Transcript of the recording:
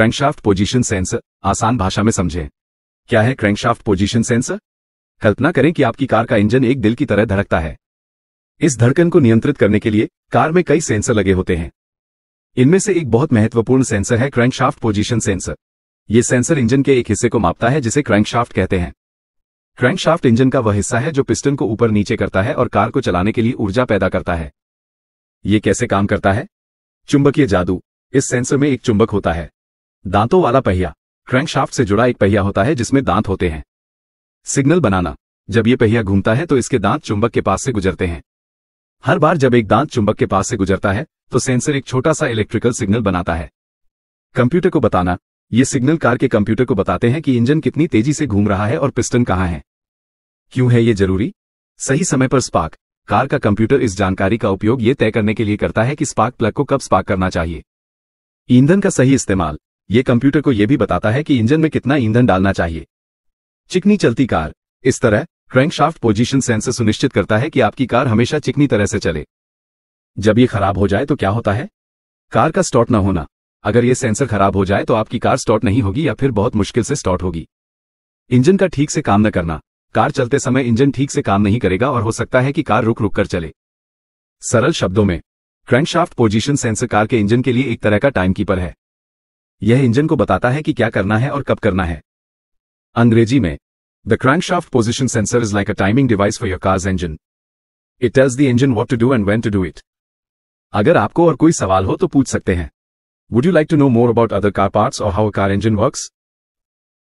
crankshaft position sensor आसान भाषा में समझें क्या है क्रैंकशाफ्ट पोजीशन सेंसर कल्पना करें कि आपकी कार का इंजन एक दिल की तरह धड़कता है इस धड़कन को नियंत्रित करने के लिए कार में कई सेंसर लगे होते हैं इनमें से एक बहुत महत्वपूर्ण सेंसर है क्रैंकशाफ्ट पोजीशन सेंसर ये सेंसर इंजन के एक हिस्से को मापता है जिसे क्रैंकशाफ्ट कहते हैं क्रैंकशाफ्ट इंजन का वह हिस्सा है जो पिस्टन को ऊपर नीचे करता है और कार को चलाने के लिए ऊर्जा पैदा करता है ये कैसे काम करता है चुंबकीय जादू इस सेंसर में एक चुंबक होता है दांतों वाला पहिया क्रैंकशाफ्ट से जुड़ा एक पहिया होता है जिसमें दांत होते हैं सिग्नल बनाना जब ये पहिया घूमता है तो इसके दांत चुंबक के पास से गुजरते हैं हर बार जब एक दांत चुंबक के पास से गुजरता है तो सेंसर एक छोटा सा इलेक्ट्रिकल सिग्नल बनाता है कंप्यूटर को बताना ये सिग्नल कार के कंप्यूटर को बताते हैं कि इंजन कितनी तेजी से घूम रहा है और पिस्टन कहाँ है क्यों है ये जरूरी सही समय पर स्पार्क कार का कंप्यूटर इस जानकारी का उपयोग ये तय करने के लिए करता है कि स्पार्क प्लग को कब स्पार्क करना चाहिए ईंधन का सही इस्तेमाल ये कंप्यूटर को यह भी बताता है कि इंजन में कितना ईंधन डालना चाहिए चिकनी चलती कार इस तरह क्रैंकशाफ्ट पोजीशन सेंसर सुनिश्चित करता है कि आपकी कार हमेशा चिकनी तरह से चले जब ये खराब हो जाए तो क्या होता है कार का स्टॉट न होना अगर ये सेंसर खराब हो जाए तो आपकी कार स्टॉट नहीं होगी या फिर बहुत मुश्किल से स्टॉट होगी इंजन का ठीक से काम न करना कार चलते समय इंजन ठीक से काम नहीं करेगा और हो सकता है कि कार रुक रुक कर चले सरल शब्दों में क्रैंकशाफ्ट पोजीशन सेंसर कार के इंजन के लिए एक तरह का टाइमकीपर है यह इंजन को बताता है कि क्या करना है और कब करना है अंग्रेजी में the crankshaft position sensor is like a timing device for your car's engine it tells the engine what to do and when to do it अगर आपको और कोई सवाल हो तो पूछ सकते हैं would you like to know more about other car part और हाउ कार इंजन वर्क्स